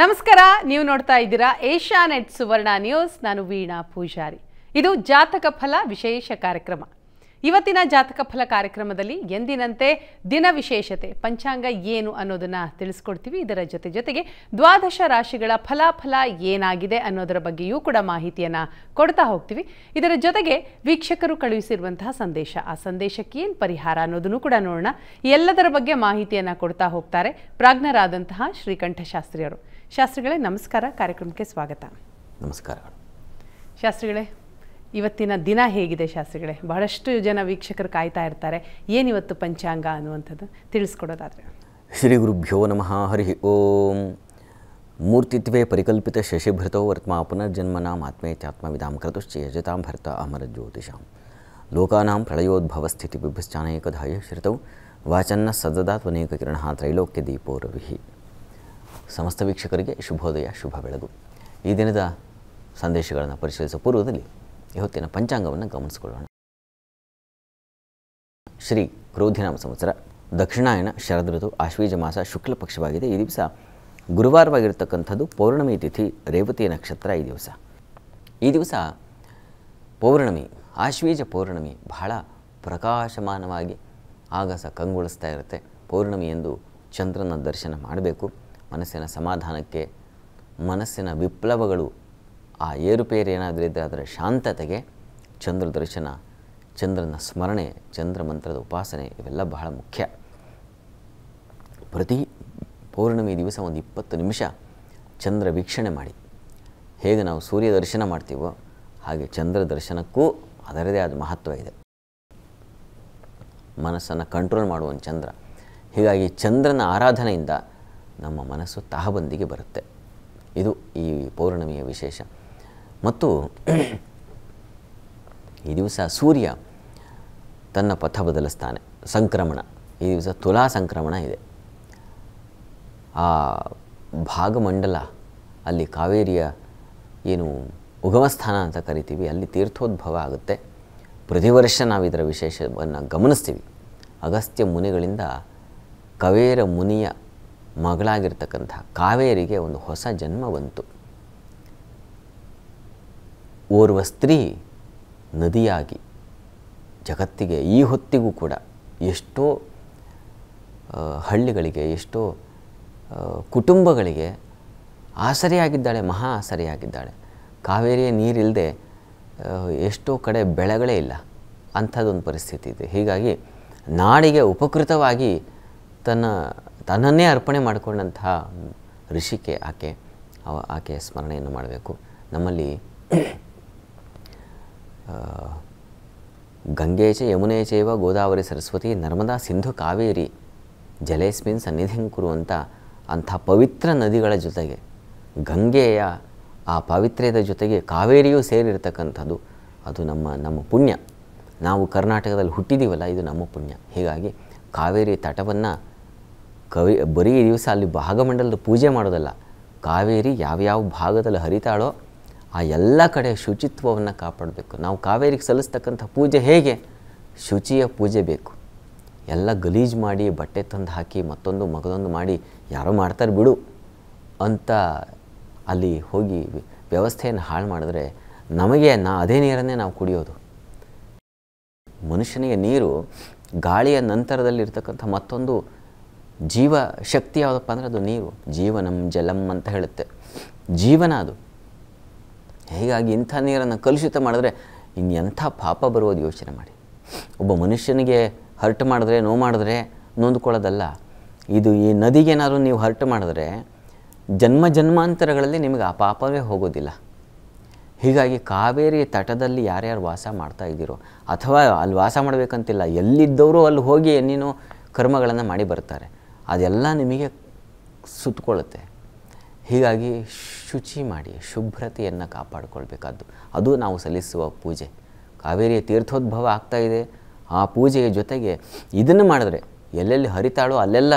ನಮಸ್ಕಾರ ನೀವು ನೋಡ್ತಾ ಇದ್ದೀರಾ ಏಷ್ಯಾ ನೆಟ್ ಸುವರ್ಣ ನ್ಯೂಸ್ ನಾನು ವೀಣಾ ಪೂಜಾರಿ ಇದು ಜಾತಕ ಫಲ ವಿಶೇಷ ಕಾರ್ಯಕ್ರಮ ಇವತ್ತಿನ ಜಾತಕ ಫಲ ಕಾರ್ಯಕ್ರಮದಲ್ಲಿ ಎಂದಿನಂತೆ ದಿನ ವಿಶೇಷತೆ ಪಂಚಾಂಗ ಏನು ಅನ್ನೋದನ್ನ ತಿಳಿಸ್ಕೊಡ್ತೀವಿ ಇದರ ಜೊತೆ ಜೊತೆಗೆ ದ್ವಾದಶ ರಾಶಿಗಳ ಫಲಾಫಲ ಏನಾಗಿದೆ ಅನ್ನೋದರ ಬಗ್ಗೆಯೂ ಕೂಡ ಮಾಹಿತಿಯನ್ನು ಕೊಡ್ತಾ ಹೋಗ್ತೀವಿ ಇದರ ಜೊತೆಗೆ ವೀಕ್ಷಕರು ಕಳುಹಿಸಿರುವಂತಹ ಸಂದೇಶ ಆ ಸಂದೇಶಕ್ಕೆ ಏನು ಪರಿಹಾರ ಅನ್ನೋದನ್ನು ಕೂಡ ನೋಡೋಣ ಎಲ್ಲದರ ಬಗ್ಗೆ ಮಾಹಿತಿಯನ್ನು ಕೊಡ್ತಾ ಹೋಗ್ತಾರೆ ಪ್ರಾಜ್ಞರಾದಂತಹ ಶ್ರೀಕಂಠಶಾಸ್ತ್ರಿಯವರು ಶಾಸ್ತ್ರಿಗಳೇ ನಮಸ್ಕಾರ ಕಾರ್ಯಕ್ರಮಕ್ಕೆ ಸ್ವಾಗತ ನಮಸ್ಕಾರ ಶಾಸ್ತ್ರಿಗಳೇ ಇವತ್ತಿನ ದಿನ ಹೇಗಿದೆ ಶಾಸ್ತ್ರಿಗಳೇ ಬಹಳಷ್ಟು ಜನ ವೀಕ್ಷಕರು ಕಾಯ್ತಾ ಇರ್ತಾರೆ ಏನಿವತ್ತು ಪಂಚಾಂಗ ಅನ್ನುವಂಥದ್ದು ತಿಳಿಸ್ಕೊಡೋದಾದರೆ ಶ್ರೀ ಗುರುಭ್ಯೋ ನಮಃ ಹರಿ ಓಂ ಮೂರ್ತಿತ್ವೇ ಪರಿಕಲ್ಪಿತ ಶಶಿಭೃತೋ ವರ್ತ್ಮ ಪುನರ್ಜನ್ಮನಾಂ ಆತ್ಮೇತ್ಯಾತ್ಮವಿಧಾಂ ಕೃತುಶ್ಚೇಯಜತಾಂ ಭರ್ತ ಅಮರ ಜ್ಯೋತಿಷಾಂ ಲೋಕಾನಾಂ ಪ್ರಳಯೋದ್ಭವ ಸ್ಥಿತಿ ಬಿಭಶ್ಚಾನೈಕಧಾಯ ಶ್ರಿತೌ ವಾಚನ್ನ ಸದದಾತ್ವನೇಕ ಕಿರಣ ತ್ರೈಲೋಕ್ಯ ದೀಪೋ ಸಮಸ್ತ ವೀಕ್ಷಕರಿಗೆ ಶುಭೋದಯ ಶುಭ ಬೆಳಗು ಈ ದಿನದ ಸಂದೇಶಗಳನ್ನು ಪರಿಶೀಲಿಸುವ ಪೂರ್ವದಲ್ಲಿ ಇವತ್ತಿನ ಪಂಚಾಂಗವನ್ನು ಗಮನಿಸಿಕೊಳ್ಳೋಣ ಶ್ರೀ ಕ್ರೋಧಿನಾಮ ಸಂವತ್ಸರ ದಕ್ಷಿಣಾಯನ ಶರದ್ ಋತು ಆಶ್ವೀಜ ಮಾಸ ಶುಕ್ಲ ಪಕ್ಷವಾಗಿದೆ ಈ ದಿವಸ ಗುರುವಾರವಾಗಿರತಕ್ಕಂಥದ್ದು ಪೌರ್ಣಮಿ ತಿಥಿ ರೇವತಿ ನಕ್ಷತ್ರ ಈ ದಿವಸ ಈ ದಿವಸ ಪೌರ್ಣಮಿ ಆಶ್ವೀಜ ಪೌರ್ಣಮಿ ಬಹಳ ಪ್ರಕಾಶಮಾನವಾಗಿ ಆಗಸ ಕಂಗೊಳಿಸ್ತಾ ಇರುತ್ತೆ ಪೌರ್ಣಮಿ ಎಂದು ಚಂದ್ರನ ದರ್ಶನ ಮಾಡಬೇಕು ಮನಸ್ಸಿನ ಸಮಾಧಾನಕ್ಕೆ ಮನಸ್ಸಿನ ವಿಪ್ಲವಗಳು ಆ ಏರುಪೇರು ಏನಾದರೂ ಇದ್ದರೆ ಅದರ ಶಾಂತತೆಗೆ ಚಂದ್ರ ದರ್ಶನ ಚಂದ್ರನ ಸ್ಮರಣೆ ಚಂದ್ರ ಮಂತ್ರದ ಉಪಾಸನೆ ಇವೆಲ್ಲ ಬಹಳ ಮುಖ್ಯ ಪ್ರತಿ ಪೌರ್ಣಮಿ ದಿವಸ ಒಂದು ಇಪ್ಪತ್ತು ನಿಮಿಷ ಚಂದ್ರ ವೀಕ್ಷಣೆ ಮಾಡಿ ಹೇಗೆ ನಾವು ಸೂರ್ಯ ದರ್ಶನ ಮಾಡ್ತೀವೋ ಹಾಗೆ ಚಂದ್ರ ದರ್ಶನಕ್ಕೂ ಅದರದೇ ಆದ ಮಹತ್ವ ಇದೆ ಮನಸ್ಸನ್ನು ಕಂಟ್ರೋಲ್ ಮಾಡುವ ಚಂದ್ರ ಹೀಗಾಗಿ ಚಂದ್ರನ ಆರಾಧನೆಯಿಂದ ನಮ್ಮ ಮನಸ್ಸು ತಹಬಂದಿಗೆ ಬರುತ್ತೆ ಇದು ಈ ಪೌರ್ಣಮಿಯ ವಿಶೇಷ ಮತ್ತು ಈ ದಿವಸ ಸೂರ್ಯ ತನ್ನ ಪಥ ಬದಲಿಸ್ತಾನೆ ಸಂಕ್ರಮಣ ಈ ದಿವಸ ತುಲಾ ಸಂಕ್ರಮಣ ಇದೆ ಆ ಭಾಗಮಂಡಲ ಅಲ್ಲಿ ಕಾವೇರಿಯ ಏನು ಉಗಮಸ್ಥಾನ ಅಂತ ಕರಿತೀವಿ ಅಲ್ಲಿ ತೀರ್ಥೋದ್ಭವ ಆಗುತ್ತೆ ಪ್ರತಿ ವರ್ಷ ನಾವು ಇದರ ವಿಶೇಷವನ್ನು ಗಮನಿಸ್ತೀವಿ ಅಗಸ್ತ್ಯ ಮುನಿಗಳಿಂದ ಕವೇರ ಮುನಿಯ ಮಗಳಾಗಿರ್ತಕ್ಕಂಥ ಕಾವೇರಿಗೆ ಒಂದು ಹೊಸ ಜನ್ಮ ಬಂತು ಓರ್ವ ಸ್ತ್ರೀ ನದಿಯಾಗಿ ಜಗತ್ತಿಗೆ ಈ ಹೊತ್ತಿಗೂ ಕೂಡ ಎಷ್ಟೋ ಹಳ್ಳಿಗಳಿಗೆ ಎಷ್ಟೋ ಕುಟುಂಬಗಳಿಗೆ ಆಸರೆಯಾಗಿದ್ದಾಳೆ ಮಹಾ ಆಸರೆಯಾಗಿದ್ದಾಳೆ ಕಾವೇರಿಯ ನೀರಿಲ್ಲದೆ ಎಷ್ಟೋ ಕಡೆ ಬೆಳೆಗಳೇ ಇಲ್ಲ ಅಂಥದ್ದೊಂದು ಪರಿಸ್ಥಿತಿ ಇದೆ ಹೀಗಾಗಿ ನಾಡಿಗೆ ಉಪಕೃತವಾಗಿ ತನ್ನ ತನ್ನನ್ನೇ ಅರ್ಪಣೆ ಮಾಡಿಕೊಂಡಂತಹ ಋಷಿಕೆ ಆಕೆ ಅವ ಆಕೆಯ ಸ್ಮರಣೆಯನ್ನು ಮಾಡಬೇಕು ನಮ್ಮಲ್ಲಿ ಗಂಗೇಶ ಯಮುನೇ ಚೈವ ಗೋದಾವರಿ ಸರಸ್ವತಿ ನರ್ಮದಾ ಸಿಂಧು ಕಾವೇರಿ ಜಲೇಸ್ಮಿನ್ ಸನ್ನಿಧಿಂಕುರುವಂಥ ಕುರುವಂತ ಅಂಥ ಪವಿತ್ರ ನದಿಗಳ ಜೊತೆಗೆ ಗಂಗೆಯ ಆ ಪಾವಿತ್ರ್ಯದ ಜೊತೆಗೆ ಕಾವೇರಿಯೂ ಸೇರಿರ್ತಕ್ಕಂಥದ್ದು ಅದು ನಮ್ಮ ನಮ್ಮ ಪುಣ್ಯ ನಾವು ಕರ್ನಾಟಕದಲ್ಲಿ ಹುಟ್ಟಿದ್ದೀವಲ್ಲ ಇದು ನಮ್ಮ ಪುಣ್ಯ ಹೀಗಾಗಿ ಕಾವೇರಿ ತಟವನ್ನು ಕವಿ ಬರೀ ದಿವಸ ಅಲ್ಲಿ ಭಾಗಮಂಡಲದ ಪೂಜೆ ಮಾಡೋದಲ್ಲ ಕಾವೇರಿ ಯಾವ್ಯಾವ ಭಾಗದಲ್ಲಿ ಹರಿತಾಳೋ ಆ ಎಲ್ಲ ಕಡೆ ಶುಚಿತ್ವವನ್ನು ಕಾಪಾಡಬೇಕು ನಾವು ಕಾವೇರಿಗೆ ಸಲ್ಲಿಸ್ತಕ್ಕಂಥ ಪೂಜೆ ಹೇಗೆ ಶುಚಿಯ ಪೂಜೆ ಬೇಕು ಎಲ್ಲ ಗಲೀಜು ಮಾಡಿ ಬಟ್ಟೆ ತಂದು ಹಾಕಿ ಮತ್ತೊಂದು ಮಗದೊಂದು ಮಾಡಿ ಯಾರೋ ಮಾಡ್ತಾರೆ ಬಿಡು ಅಂತ ಅಲ್ಲಿ ಹೋಗಿ ವ್ಯವಸ್ಥೆಯನ್ನು ಹಾಳು ಮಾಡಿದ್ರೆ ನಮಗೆ ನಾ ಅದೇ ನೀರನ್ನೇ ನಾವು ಕುಡಿಯೋದು ಮನುಷ್ಯನಿಗೆ ನೀರು ಗಾಳಿಯ ನಂತರದಲ್ಲಿರ್ತಕ್ಕಂಥ ಮತ್ತೊಂದು ಜೀವ ಶಕ್ತಿ ಯಾವುದಪ್ಪ ಅಂದರೆ ಅದು ನೀರು ಜೀವನಂ ಜಲಂ ಅಂತ ಹೇಳುತ್ತೆ ಜೀವನ ಅದು ಹೀಗಾಗಿ ಇಂಥ ನೀರನ್ನು ಕಲುಷಿತ ಮಾಡಿದ್ರೆ ಇನ್ನೆಂಥ ಪಾಪ ಬರುವುದು ಯೋಚನೆ ಮಾಡಿ ಒಬ್ಬ ಮನುಷ್ಯನಿಗೆ ಹರ್ಟ್ ಮಾಡಿದ್ರೆ ನೋವು ಮಾಡಿದ್ರೆ ನೊಂದ್ಕೊಳ್ಳೋದಲ್ಲ ಇದು ಈ ನದಿಗೇನಾದರೂ ನೀವು ಹರ್ಟ್ ಮಾಡಿದ್ರೆ ಜನ್ಮ ಜನ್ಮಾಂತರಗಳಲ್ಲಿ ನಿಮಗೆ ಆ ಪಾಪವೇ ಹೋಗೋದಿಲ್ಲ ಹೀಗಾಗಿ ಕಾವೇರಿ ತಟದಲ್ಲಿ ಯಾರ್ಯಾರು ವಾಸ ಮಾಡ್ತಾ ಇದ್ದೀರೋ ಅಥವಾ ಅಲ್ಲಿ ವಾಸ ಮಾಡಬೇಕಂತಿಲ್ಲ ಎಲ್ಲಿದ್ದವರು ಅಲ್ಲಿ ಹೋಗಿ ನೀನು ಕರ್ಮಗಳನ್ನು ಮಾಡಿ ಬರ್ತಾರೆ ಅದೆಲ್ಲ ನಿಮಗೆ ಸುತ್ತಕೊಳ್ಳುತ್ತೆ ಹೀಗಾಗಿ ಶುಚಿ ಮಾಡಿ ಶುಭ್ರತೆಯನ್ನು ಕಾಪಾಡಿಕೊಳ್ಬೇಕಾದ್ದು ಅದು ನಾವು ಸಲ್ಲಿಸುವ ಪೂಜೆ ಕಾವೇರಿಯ ತೀರ್ಥೋದ್ಭವ ಇದೆ ಆ ಪೂಜೆಯ ಜೊತೆಗೆ ಇದನ್ನು ಮಾಡಿದ್ರೆ ಎಲ್ಲೆಲ್ಲಿ ಹರಿತಾಳೋ ಅಲ್ಲೆಲ್ಲ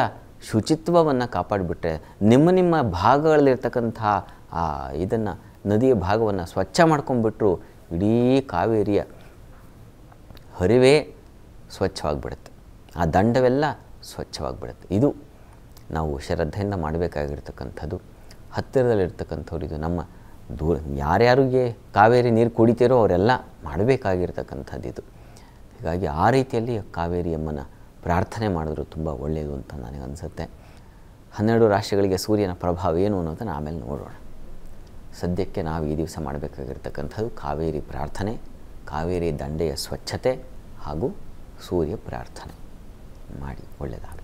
ಶುಚಿತ್ವವನ್ನು ಕಾಪಾಡಿಬಿಟ್ರೆ ನಿಮ್ಮ ನಿಮ್ಮ ಭಾಗಗಳಲ್ಲಿರ್ತಕ್ಕಂಥ ಆ ಇದನ್ನು ನದಿಯ ಭಾಗವನ್ನು ಸ್ವಚ್ಛ ಮಾಡ್ಕೊಂಡ್ಬಿಟ್ರು ಇಡೀ ಕಾವೇರಿಯ ಹರಿವೇ ಸ್ವಚ್ಛವಾಗಿಬಿಡುತ್ತೆ ಆ ದಂಡವೆಲ್ಲ ಸ್ವಚ್ಛವಾಗಿಬಿಡುತ್ತೆ ಇದು ನಾವು ಶ್ರದ್ಧೆಯಿಂದ ಮಾಡಬೇಕಾಗಿರ್ತಕ್ಕಂಥದ್ದು ಇದು ನಮ್ಮ ದೂರ ಯಾರ್ಯಾರಿಗೆ ಕಾವೇರಿ ನೀರು ಕುಡಿತೀರೋ ಅವರೆಲ್ಲ ಇದು ಹೀಗಾಗಿ ಆ ರೀತಿಯಲ್ಲಿ ಕಾವೇರಿ ಅಮ್ಮನ ಪ್ರಾರ್ಥನೆ ಮಾಡಿದ್ರು ತುಂಬ ಒಳ್ಳೆಯದು ಅಂತ ನನಗೆ ಅನಿಸುತ್ತೆ ಹನ್ನೆರಡು ರಾಶಿಗಳಿಗೆ ಸೂರ್ಯನ ಪ್ರಭಾವ ಏನು ಅನ್ನೋದನ್ನು ಆಮೇಲೆ ನೋಡೋಣ ಸದ್ಯಕ್ಕೆ ನಾವು ಈ ದಿವಸ ಮಾಡಬೇಕಾಗಿರ್ತಕ್ಕಂಥದ್ದು ಕಾವೇರಿ ಪ್ರಾರ್ಥನೆ ಕಾವೇರಿ ದಂಡೆಯ ಸ್ವಚ್ಛತೆ ಹಾಗೂ ಸೂರ್ಯ ಪ್ರಾರ್ಥನೆ ಮಾಡಿ ಒಳ್ಳೆಯದಾಗಲಿ